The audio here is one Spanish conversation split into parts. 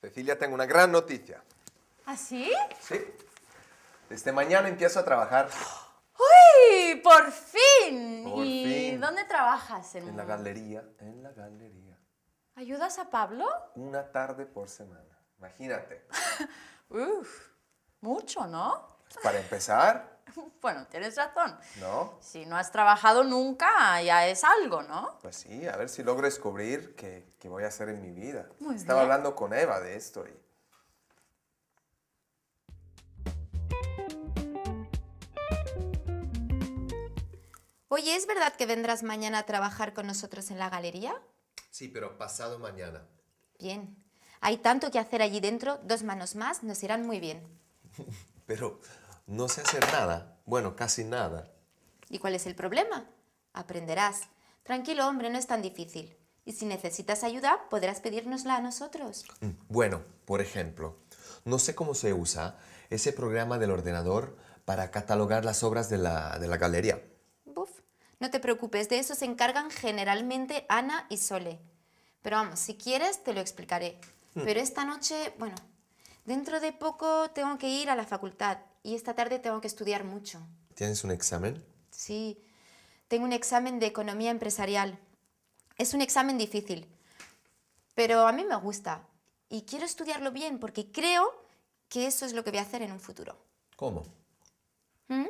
Cecilia, tengo una gran noticia. ¿Ah, sí? Sí. Desde mañana empiezo a trabajar. ¡Uy! ¡Por fin! ¿Y dónde trabajas? En... en la galería, en la galería. ¿Ayudas a Pablo? Una tarde por semana. Imagínate. Uf, mucho, ¿no? Pues, para empezar. Bueno, tienes razón. ¿No? Si no has trabajado nunca, ya es algo, ¿no? Pues sí, a ver si logro descubrir qué, voy a hacer en mi vida. Estaba hablando con Eva de esto Oye, ¿es verdad que vendrás mañana a trabajar con nosotros en la galería? Sí, pero pasado mañana. Bien. Hay tanto que hacer allí dentro, dos manos más nos irán muy bien. pero no sé hacer nada, bueno, casi nada. ¿Y cuál es el problema? Aprenderás. Tranquilo, hombre, no es tan difícil. Y si necesitas ayuda, podrás pedírnosla a nosotros. Mm, bueno, por ejemplo, no sé cómo se usa ese programa del ordenador para catalogar las obras de la, galería. Buf, no te preocupes, de eso se encargan generalmente Ana y Sole. Pero vamos, si quieres te lo explicaré. Mm. Pero esta noche, bueno, dentro de poco tengo que ir a la facultad y esta tarde tengo que estudiar mucho. ¿Tienes un examen? Sí, tengo un examen de economía empresarial. Es un examen difícil, pero a mí me gusta y quiero estudiarlo bien porque creo que eso es lo que voy a hacer en un futuro. ¿Cómo? ¿Mm?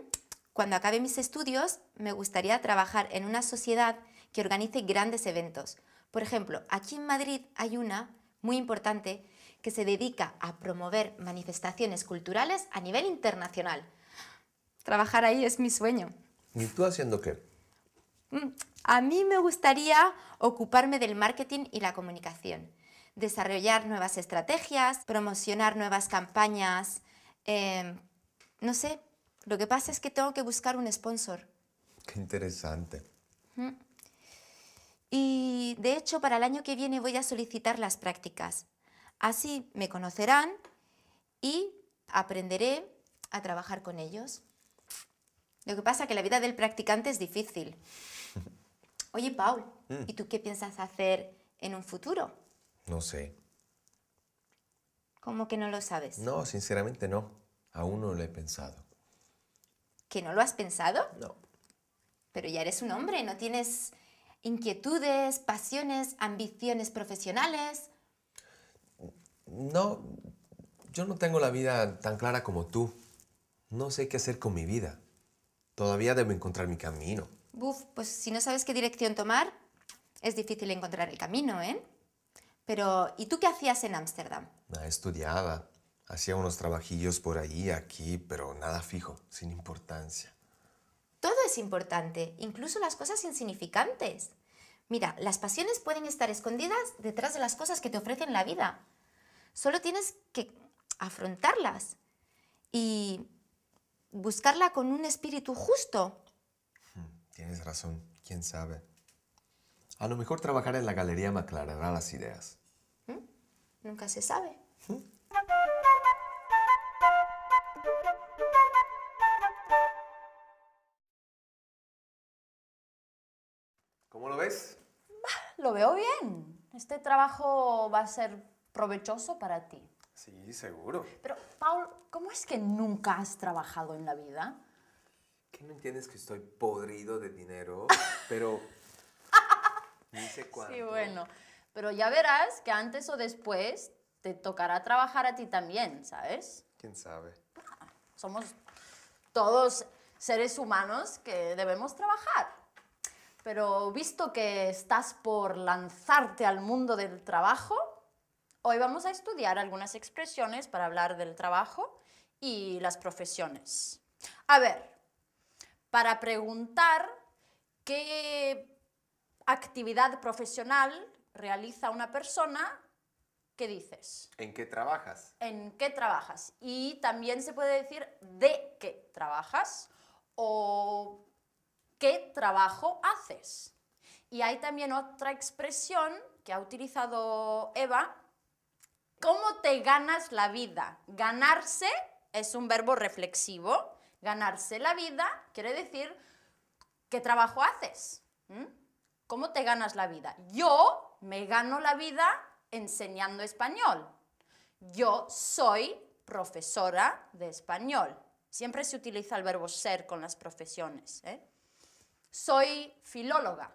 Cuando acabe mis estudios, me gustaría trabajar en una sociedad que organice grandes eventos. Por ejemplo, aquí en Madrid hay una muy importante que se dedica a promover manifestaciones culturales a nivel internacional. Trabajar ahí es mi sueño. ¿Y tú haciendo qué? Mm, a mí me gustaría ocuparme del marketing y la comunicación, desarrollar nuevas estrategias, promocionar nuevas campañas, em, no sé, lo que pasa es que tengo que buscar un sponsor. Qué interesante. Mm. Y de hecho, para el año que viene voy a solicitar las prácticas. Así me conocerán y aprenderé a trabajar con ellos. Lo que pasa es que la vida del practicante es difícil. Oye, Paul, mm. ¿y tú qué piensas hacer en un futuro? No sé. ¿Cómo que no lo sabes? No, sinceramente no. Aún no lo he pensado. ¿Que no lo has pensado? No. Pero ya eres un hombre, ¿no tienes inquietudes, pasiones, ambiciones profesionales? no, yo no tengo la vida tan clara como tú. No sé qué hacer con mi vida. Todavía debo encontrar mi camino. Buf, pues si no sabes qué dirección tomar, es difícil encontrar el camino, ¿eh? Pero, ¿y tú qué hacías en Ámsterdam? Ah, estudiaba. Hacía unos trabajillos por ahí, aquí, pero nada fijo, sin importancia. Todo es importante, incluso las cosas insignificantes. Mira, las pasiones pueden estar escondidas detrás de las cosas que te ofrecen la vida. Solo tienes que afrontarlas y buscarla con un espíritu justo. Hmm, tienes razón, quién sabe. A lo mejor trabajar en la galería me aclarará las ideas. Hmm, nunca se sabe. Hmm. ¿Cómo lo ves? lo veo bien. Este trabajo va a ser provechoso para ti. Sí, seguro. Pero, Paul, ¿cómo es que nunca has trabajado en la vida? ¿Qué no entiendes que estoy podrido de dinero? Pero... ni sé Sí, bueno. Pero ya verás que antes o después te tocará trabajar a ti también, ¿sabes? ¿Quién sabe? Ah, somos todos seres humanos que debemos trabajar. Pero visto que estás por lanzarte al mundo del trabajo, Hoy vamos a estudiar algunas expresiones para hablar del trabajo y las profesiones. A ver, para preguntar qué actividad profesional realiza una persona, ¿qué dices? ¿En qué trabajas? ¿En qué trabajas? Y también se puede decir de qué trabajas o qué trabajo haces. Y hay también otra expresión que ha utilizado Eva, ¿Cómo te ganas la vida? Ganarse es un verbo reflexivo. Ganarse la vida quiere decir qué trabajo haces. ¿Cómo te ganas la vida? Yo me gano la vida enseñando español. Yo soy profesora de español. Siempre se utiliza el verbo ser con las profesiones. ¿eh? Soy filóloga.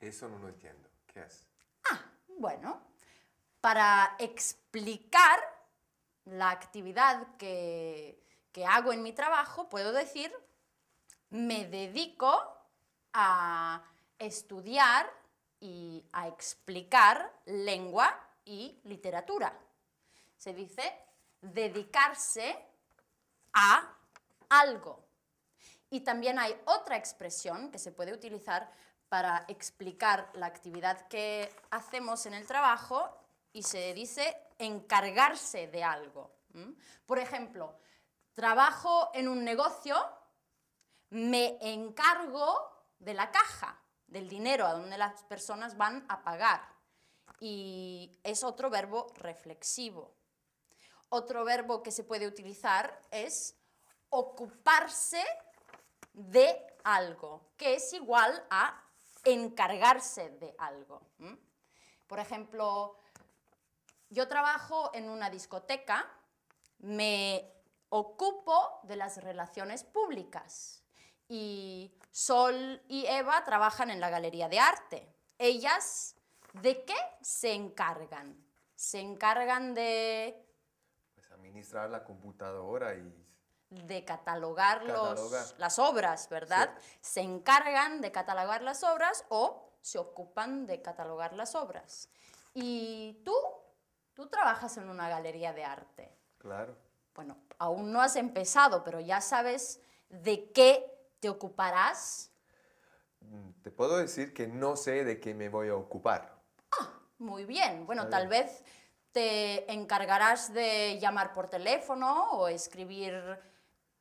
Eso no lo entiendo. ¿Qué es? Ah, bueno, para explicar la actividad que, hago en mi trabajo, puedo decir, me dedico a estudiar y a explicar lengua y literatura. Se dice dedicarse a algo. Y también hay otra expresión que se puede utilizar para explicar la actividad que hacemos en el trabajo y se dice encargarse de algo. Por ejemplo, trabajo en un negocio, me encargo de la caja, del dinero a donde las personas van a pagar. Y es otro verbo reflexivo. Otro verbo que se puede utilizar es ocuparse de algo, que es igual a encargarse de algo. Por ejemplo, yo trabajo en una discoteca, me ocupo de las relaciones públicas y Sol y Eva trabajan en la Galería de Arte. Ellas, ¿de qué se encargan? Se encargan de... Pues administrar la computadora y... De catalogar, las obras, ¿verdad? Se encargan de catalogar las obras o se ocupan de catalogar las obras. ¿Y tú Tú trabajas en una galería de arte. Claro. Bueno, aún no has empezado, pero ya sabes de qué te ocuparás. Mm, te puedo decir que no sé de qué me voy a ocupar. Ah, muy bien. Bueno, tal vez te encargarás de llamar por teléfono o escribir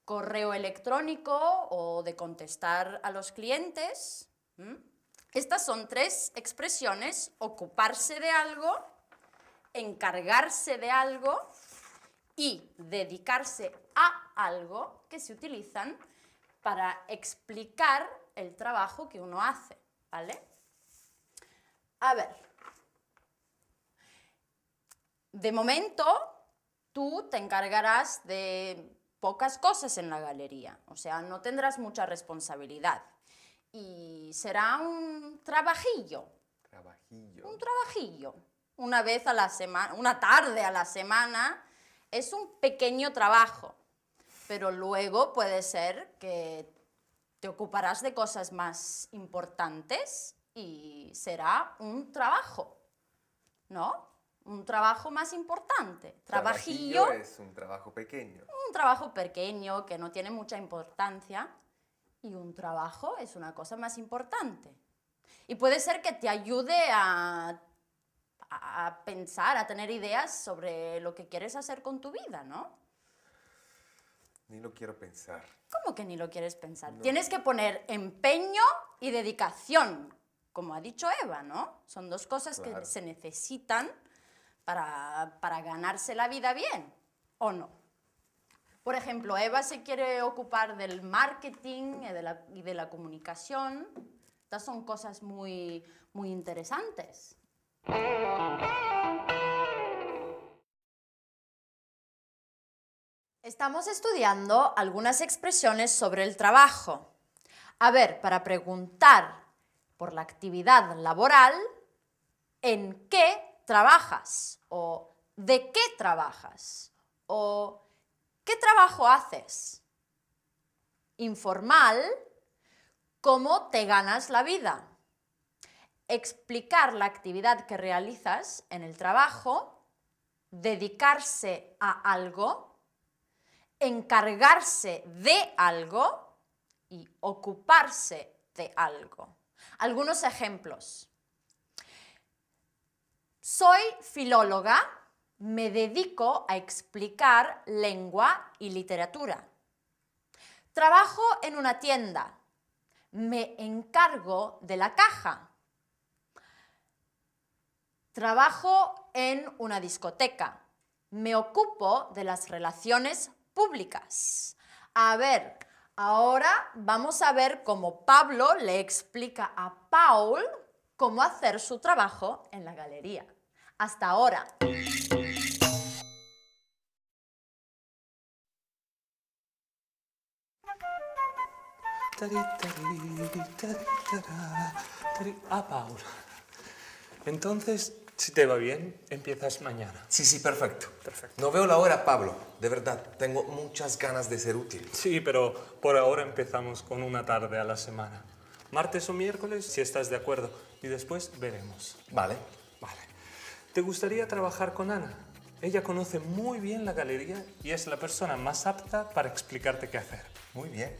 correo electrónico o de contestar a los clientes. ¿Mm? Estas son tres expresiones, ocuparse de algo, encargarse de algo y dedicarse a algo que se utilizan para explicar el trabajo que uno hace, ¿vale? A ver, de momento tú te encargarás de pocas cosas en la galería, o sea, no tendrás mucha responsabilidad y será un trabajillo. Trabajillo. Un trabajillo, una vez a la semana, una tarde a la semana, es un pequeño trabajo, pero luego puede ser que te ocuparás de cosas más importantes y será un trabajo, ¿no? Un trabajo más importante. Trabajillo. es un trabajo pequeño. Un trabajo pequeño que no tiene mucha importancia y un trabajo es una cosa más importante. Y puede ser que te ayude a a, pensar, a tener ideas sobre lo que quieres hacer con tu vida, ¿no? Ni lo quiero pensar. ¿Cómo que ni lo quieres pensar? Tienes que poner empeño y dedicación, como ha dicho Eva, ¿no? Son dos cosas que se necesitan para, ganarse la vida bien, ¿o no? Por ejemplo, Eva se quiere ocupar del marketing y de la, y de la comunicación. Estas son cosas muy, muy interesantes. Estamos estudiando algunas expresiones sobre el trabajo. A ver, para preguntar por la actividad laboral, ¿en qué trabajas? ¿O de qué trabajas? ¿O qué trabajo haces? Informal, ¿cómo te ganas la vida? explicar la actividad que realizas en el trabajo, dedicarse a algo, encargarse de algo y ocuparse de algo. Algunos ejemplos. Soy filóloga, me dedico a explicar lengua y literatura. Trabajo en una tienda, me encargo de la caja Trabajo en una discoteca. Me ocupo de las relaciones públicas. A ver, ahora vamos a ver cómo Pablo le explica a Paul cómo hacer su trabajo en la galería. Hasta ahora. A ah, Paul. Entonces, si te va bien, empiezas mañana. Sí, sí, perfecto. No veo la hora, Pablo. De verdad, tengo muchas ganas de ser útil. Sí, pero por ahora empezamos con una tarde a la semana. Martes o miércoles, si estás de acuerdo. Y después veremos. Vale. Vale. ¿Te gustaría trabajar con Ana? Ella conoce muy bien la galería y es la persona más apta para explicarte qué hacer. Muy bien.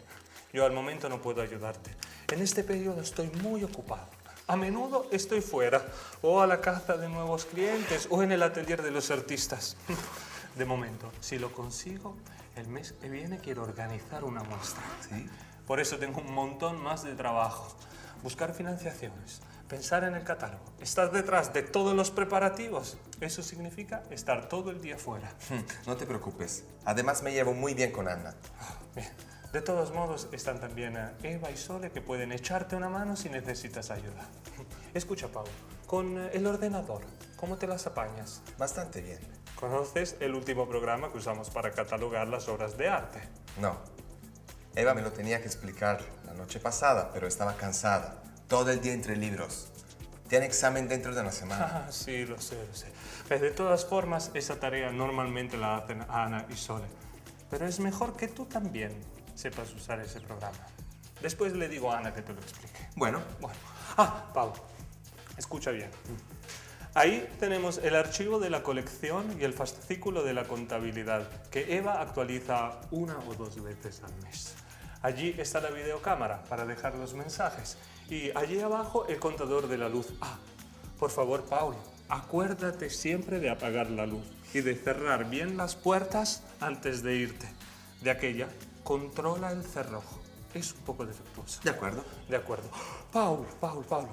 Yo al momento no puedo ayudarte. En este periodo estoy muy ocupado. A menudo estoy fuera, o a la caza de nuevos clientes, o en el atelier de los artistas. De momento, si lo consigo, el mes que viene quiero organizar una muestra. Por eso tengo un montón más de trabajo. Buscar financiaciones, pensar en el catálogo, estar detrás de todos los preparativos. Eso significa estar todo el día fuera. No te preocupes. Además me llevo muy bien con Ana. Ah, bien. De todos modos, están también Eva y Sole que pueden echarte una mano si necesitas ayuda. Escucha, Pau, con eh, el ordenador, ¿cómo te las apañas? Bastante bien. ¿Conoces el último programa que usamos para catalogar las obras de arte? No. Eva me lo tenía que explicar la noche pasada, pero estaba cansada. Todo el día entre libros. Tiene examen dentro de una semana. sí, lo sé, lo sé. Pues de todas formas, esa tarea normalmente la hacen Ana y Sole. Pero es mejor que tú también sepas usar ese programa. Después le digo a Ana que te lo explique. Bueno. bueno. Ah, Pau, escucha bien. Ahí tenemos el archivo de la colección y el fascículo de la contabilidad, que Eva actualiza una o dos veces al mes. Allí está la videocámara para dejar los mensajes. Y allí abajo el contador de la luz. Ah, por favor, Pau, acuérdate siempre de apagar la luz y de cerrar bien las puertas antes de irte. De aquella controla el cerrojo. Es un poco defectuoso. De acuerdo. De acuerdo. Paul, Paul, Paul.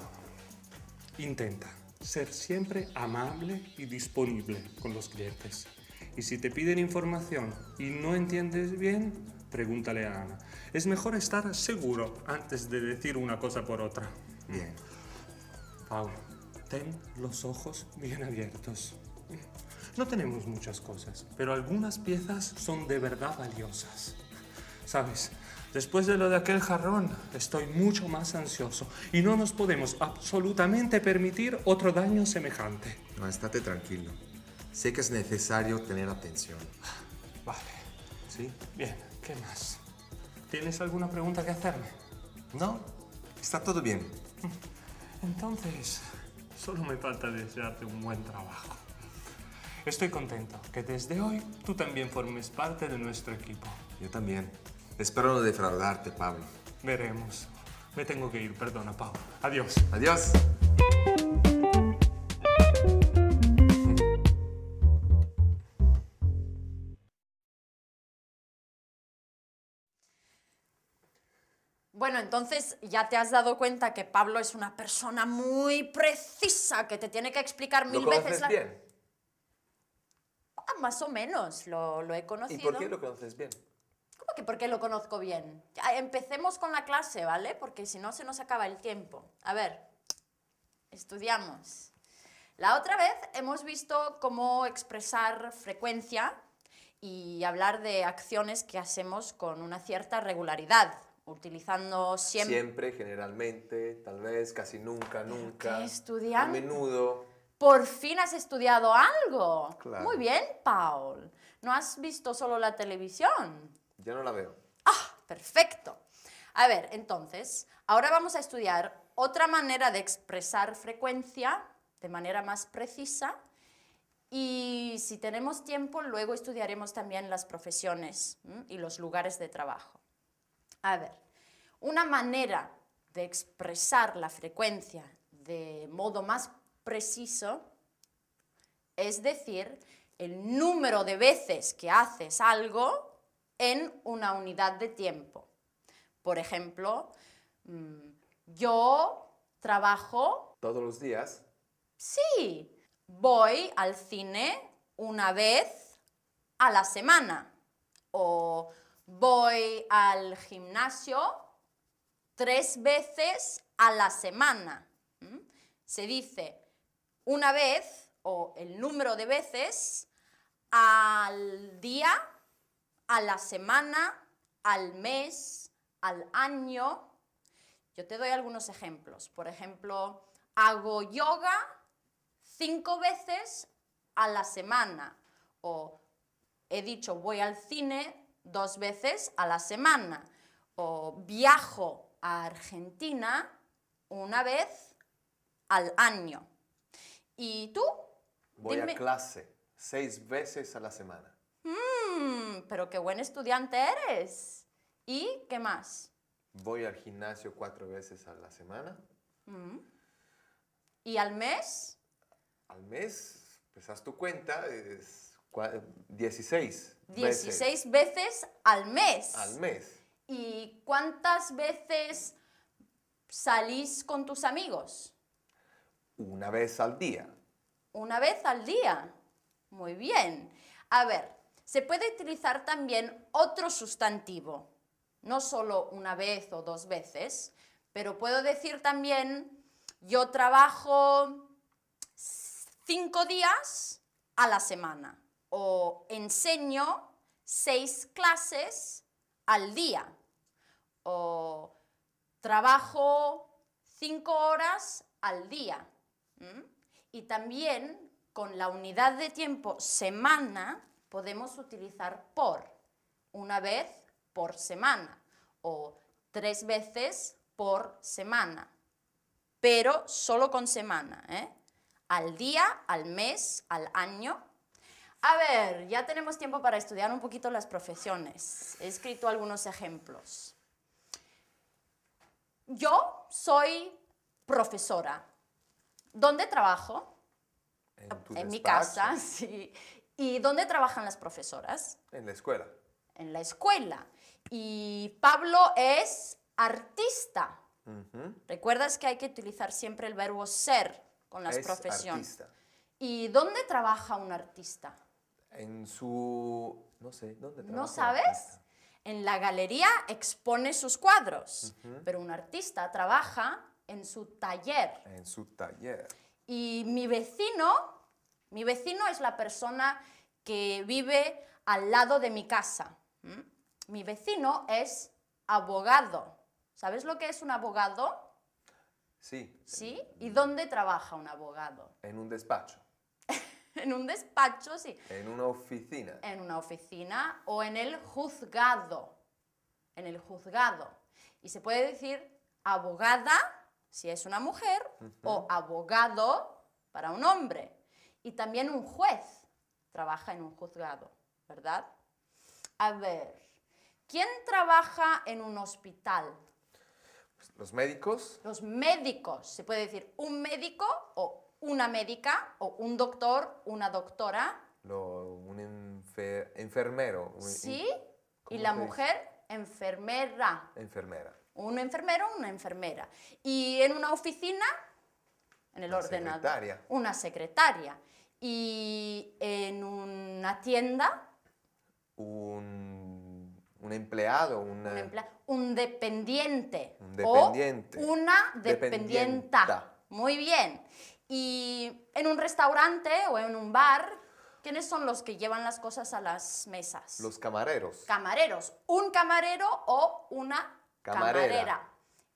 Intenta ser siempre amable y disponible con los clientes. Y si te piden información y no entiendes bien, pregúntale a Ana. Es mejor estar seguro antes de decir una cosa por otra. Bien. Paul, ten los ojos bien abiertos. No tenemos muchas cosas, pero algunas piezas son de verdad valiosas. ¿sabes? Después de lo de aquel jarrón, estoy mucho más ansioso y no nos podemos absolutamente permitir otro daño semejante. No, estate tranquilo. Sé que es necesario tener atención. Vale. ¿Sí? Bien, ¿qué más? ¿Tienes alguna pregunta que hacerme? No, está todo bien. Entonces, solo me falta desearte un buen trabajo. Estoy contento que desde hoy tú también formes parte de nuestro equipo. Yo también. Espero no defraudarte, Pablo. Veremos. Me tengo que ir, perdona, Pablo. Adiós. Adiós. Bueno, entonces ya te has dado cuenta que Pablo es una persona muy precisa, que te tiene que explicar mil ¿Lo veces la... bien? Ah, más o menos, lo, lo he conocido. ¿Y por qué lo conoces bien? que porque lo conozco bien? Empecemos con la clase, ¿vale? Porque si no se nos acaba el tiempo. A ver, estudiamos. La otra vez hemos visto cómo expresar frecuencia y hablar de acciones que hacemos con una cierta regularidad, utilizando siempre. Siempre, generalmente, tal vez, casi nunca, nunca. Estudiar. A menudo. Por fin has estudiado algo. Muy bien, Paul. No has visto solo la televisión. Yo no la veo. Ah, perfecto. A ver, entonces, ahora vamos a estudiar otra manera de expresar frecuencia de manera más precisa y si tenemos tiempo, luego estudiaremos también las profesiones y los lugares de trabajo. A ver, una manera de expresar la frecuencia de modo más preciso es decir el número de veces que haces algo en una unidad de tiempo. Por ejemplo, mm, yo trabajo... ¿Todos los días? Sí, voy al cine una vez a la semana o voy al gimnasio tres veces a la semana. Se dice una vez o el número de veces al día a la semana, al mes, al año. Yo te doy algunos ejemplos. Por ejemplo, hago yoga cinco veces a la semana. O he dicho, voy al cine dos veces a la semana. O viajo a Argentina una vez al año. ¿Y tú? Voy a clase seis veces a la semana. Mm, Mm, pero qué buen estudiante eres. ¿Y qué más? Voy al gimnasio cuatro veces a la semana. Mm. ¿Y al mes? Al mes, pues haz tu cuenta, es 16. 16 veces al mes. Al mes. ¿Y cuántas veces salís con tus amigos? Una vez al día. Una vez al día. Muy bien. A ver, se puede utilizar también otro sustantivo, no solo una vez o dos veces, pero puedo decir también, yo trabajo cinco días a la semana o enseño seis clases al día o trabajo cinco horas al día. Y también con la unidad de tiempo semana podemos utilizar por una vez por semana o tres veces por semana, pero solo con semana, ¿eh? al día, al mes, al año. A ver, ya tenemos tiempo para estudiar un poquito las profesiones. He escrito algunos ejemplos. Yo soy profesora. ¿Dónde trabajo? En, mi casa, sí. ¿Y dónde trabajan las profesoras? En la escuela. En la escuela. Y Pablo es artista. Recuerdas que hay que utilizar siempre el verbo ser con las es profesiones. Artista. ¿Y dónde trabaja un artista? En su... no sé, ¿dónde trabaja? ¿No sabes? En la galería expone sus cuadros, pero un artista trabaja en su taller. En su taller. Y mi vecino mi vecino es la persona que vive al lado de mi casa. Mi vecino es abogado. ¿Sabes lo que es un abogado? Sí. ¿Sí? ¿Y dónde trabaja un abogado? En un despacho. en un despacho, sí. En una oficina. En una oficina o en el juzgado. En el juzgado. Y se puede decir abogada si es una mujer o abogado para un hombre. Y también un juez trabaja en un juzgado, ¿verdad? A ver, ¿quién trabaja en un hospital? Pues, los médicos. Los médicos. Se puede decir un médico o una médica o un doctor, una doctora. un enfermero. sí. Y la mujer, enfermera. Enfermera. Un enfermero, una enfermera. Y en una oficina, en el ordenador. Una secretaria y en una tienda. Un, empleado, un, dependiente. dependiente. O una dependienta. Muy bien. Y en un restaurante o en un bar, ¿quiénes son los que llevan las cosas a las mesas? Los camareros. Camareros. Un camarero o una camarera.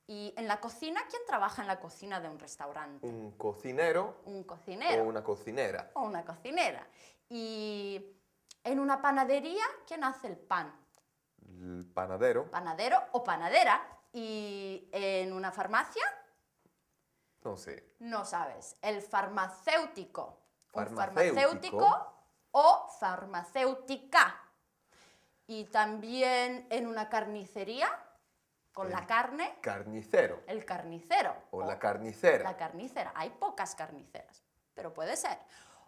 Y en la cocina, ¿quién trabaja en la cocina de un restaurante? Un cocinero. Un cocinero. O una cocinera. O una cocinera. Y en una panadería, ¿quién hace el pan? El panadero. Panadero o panadera. Y en una farmacia. No sé. No sabes. El farmacéutico. farmacéutico. farmacéutico o farmacéutica. Y también en una carnicería con la carne. Carnicero. El carnicero. O, la carnicera. La carnicera. Hay pocas carniceras, pero puede ser.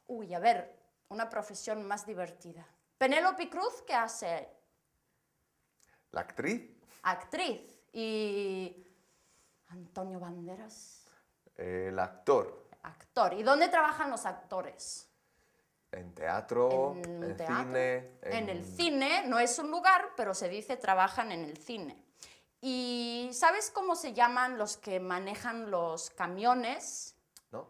Uy, a ver, una profesión más divertida. Penélope Cruz, ¿qué hace? La actriz. Actriz. Y Antonio Banderas. El actor. Actor. ¿Y dónde trabajan los actores? En teatro, en, cine. En... en el cine, no es un lugar, pero se dice trabajan en el cine. ¿Y sabes cómo se llaman los que manejan los camiones? ¿No?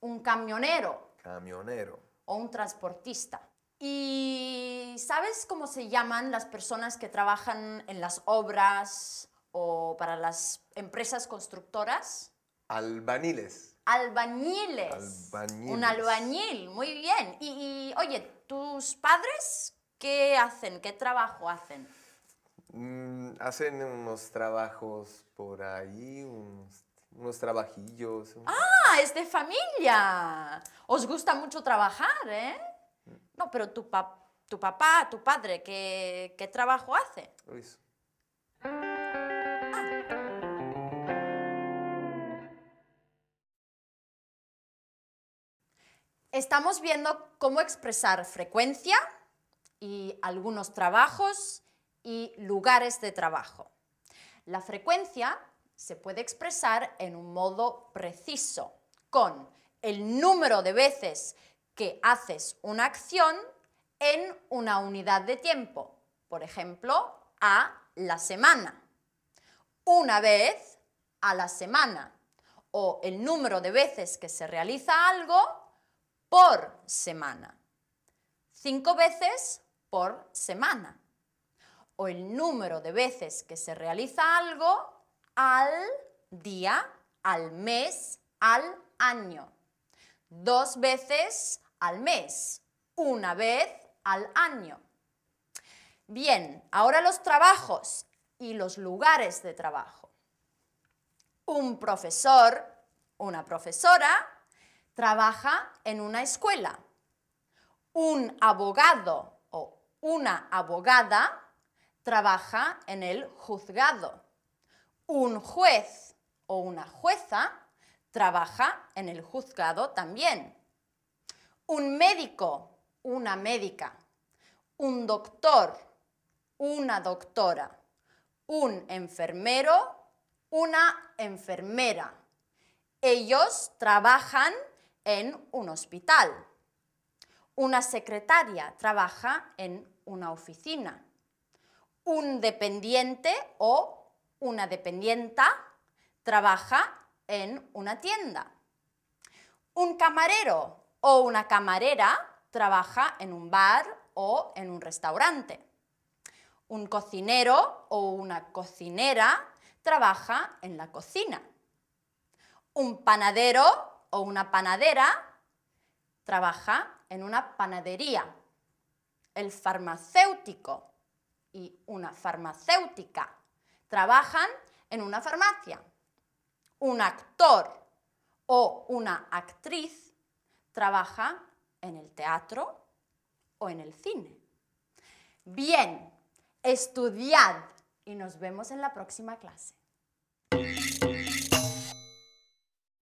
Un camionero. Camionero. O un transportista. ¿Y sabes cómo se llaman las personas que trabajan en las obras o para las empresas constructoras? Albaniles. Albañiles. Albañiles. Un albañil, muy bien. Y, y oye, ¿tus padres qué hacen? ¿Qué trabajo hacen? Mm, hacen unos trabajos por ahí, unos, trabajillos. Ah, es de familia. Os gusta mucho trabajar, ¿eh? No, pero tu, tu papá, tu padre, ¿qué, qué trabajo hace? hizo. Ah. Estamos viendo cómo expresar frecuencia y algunos trabajos y lugares de trabajo. La frecuencia se puede expresar en un modo preciso, con el número de veces que haces una acción en una unidad de tiempo, por ejemplo, a la semana. Una vez a la semana, o el número de veces que se realiza algo por semana. Cinco veces por semana o el número de veces que se realiza algo al día, al mes, al año. Dos veces al mes, una vez al año. Bien, ahora los trabajos y los lugares de trabajo. Un profesor, una profesora, trabaja en una escuela. Un abogado o una abogada trabaja en el juzgado. Un juez o una jueza trabaja en el juzgado también. Un médico, una médica. Un doctor, una doctora. Un enfermero, una enfermera. Ellos trabajan en un hospital. Una secretaria trabaja en una oficina un dependiente o una dependienta trabaja en una tienda. Un camarero o una camarera trabaja en un bar o en un restaurante. Un cocinero o una cocinera trabaja en la cocina. Un panadero o una panadera trabaja en una panadería. El farmacéutico y una farmacéutica trabajan en una farmacia. Un actor o una actriz trabaja en el teatro o en el cine. Bien, estudiad y nos vemos en la próxima clase.